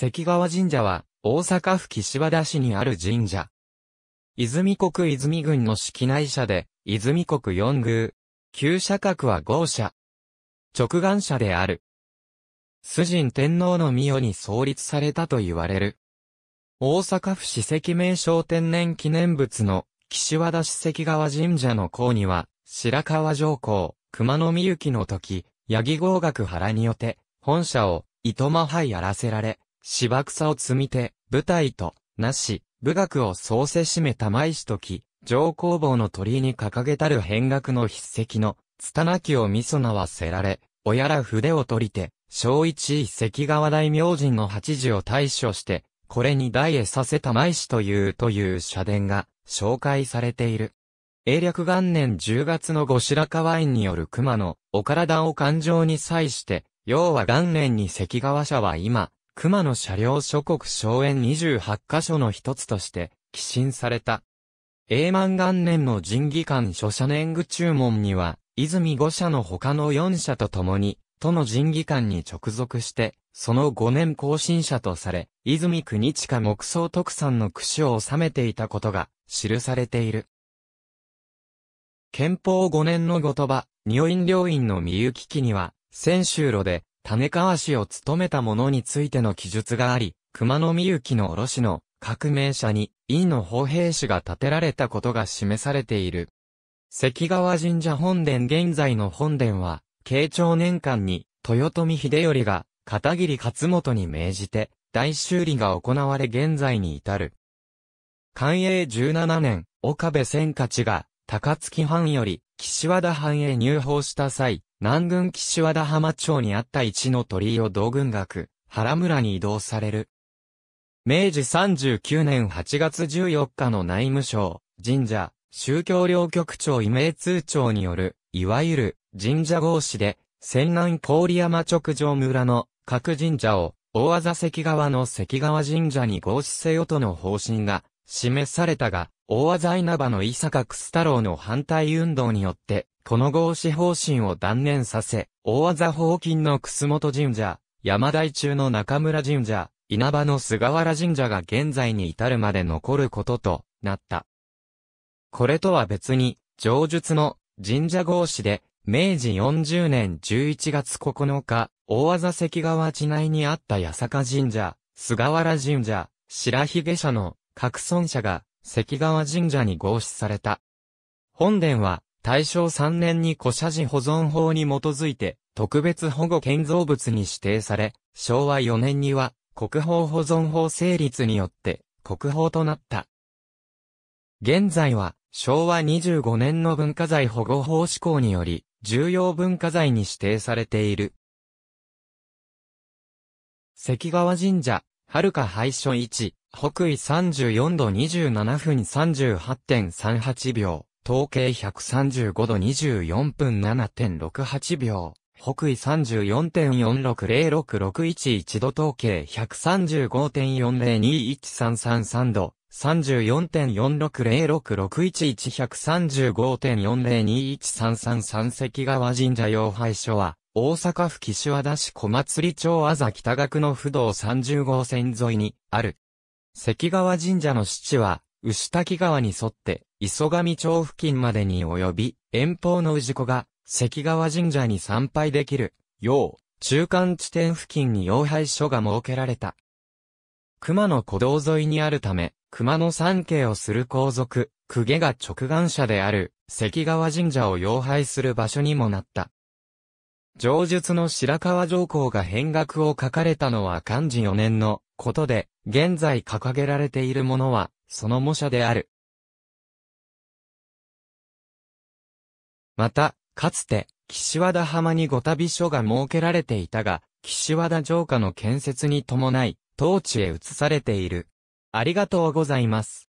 関川神社は、大阪府岸和田市にある神社。泉国泉郡の式内社で、泉国四宮。旧社格は豪社。直眼社である。崇神天皇の御代に創立されたと言われる。大阪府史跡名称天然記念物の岸和田史跡川神社の項には、白川上皇、熊野美幸の時、八木合学原によって、本社を、糸間杯やらせられ、芝草を積み手、舞台と、なし、武学を創世しめ玉石時、上皇房の鳥居に掲げたる変額の筆跡の、拙きをみそなわせられ、親ら筆を取りて、小一位関川大明神の八字を対処して、これに大へさせた毎石というという社殿が紹介されている。英略元年10月の後白河院による熊のお体を感情に際して、要は元年に関川社は今、熊野車両諸国荘園28カ所の一つとして、寄進された。永満元年の神技官諸社年具注文には、泉5社の他の4社と共に、都の神技官に直属して、その5年更新者とされ、泉国近木草特産の串を収めていたことが、記されている。憲法5年の言葉、女院両院の三行機には、千秋路で、種川氏を務めた者についての記述があり、熊野美幸の卸の革命者に、院の砲兵士が建てられたことが示されている。関川神社本殿現在の本殿は、慶長年間に、豊臣秀頼が、片桐勝元に命じて、大修理が行われ現在に至る。寛永17年、岡部千勝が、高槻藩より、岸和田藩へ入法した際、南軍岸和田浜町にあった一の鳥居を道軍学、原村に移動される。明治39年8月14日の内務省、神社、宗教両局長異名通帳による、いわゆる神社合祀で、仙南郡山直上村の各神社を大字関川の関川神社に合祀せよとの方針が示されたが、大技稲葉の伊坂楠太郎の反対運動によって、この合祀方針を断念させ、大技法金の楠本神社、山台中の中村神社、稲葉の菅原神社が現在に至るまで残ることとなった。これとは別に、上述の神社合祀で、明治40年11月9日、大技関川地内にあった八坂神社、菅原神社、白髭社の、各村社が、関川神社に合祀された。本殿は、大正3年に古社寺保存法に基づいて、特別保護建造物に指定され、昭和4年には、国宝保存法成立によって、国宝となった。現在は、昭和25年の文化財保護法施行により、重要文化財に指定されている。関川神社、はるか敗所1、北緯34度27分38.38秒、統計135度24分7.68秒、北緯34.460661度統計135.402133 3度、34.4606611135.402133関川神社用廃所は、大阪府岸和田市小祭町あざ北学の不動30号線沿いにある。関川神社の七は、牛滝川に沿って、磯上町付近までに及び、遠方の氏子が、関川神社に参拝できる、よう、中間地点付近に要廃所が設けられた。熊野古道沿いにあるため、熊野山系をする皇族、公家が直眼者である、関川神社を要廃する場所にもなった。上述の白川上皇が変額を書かれたのは漢字4年のことで、現在掲げられているものは、その模写である。また、かつて、岸和田浜に御旅所が設けられていたが、岸和田城下の建設に伴い、当地へ移されている。ありがとうございます。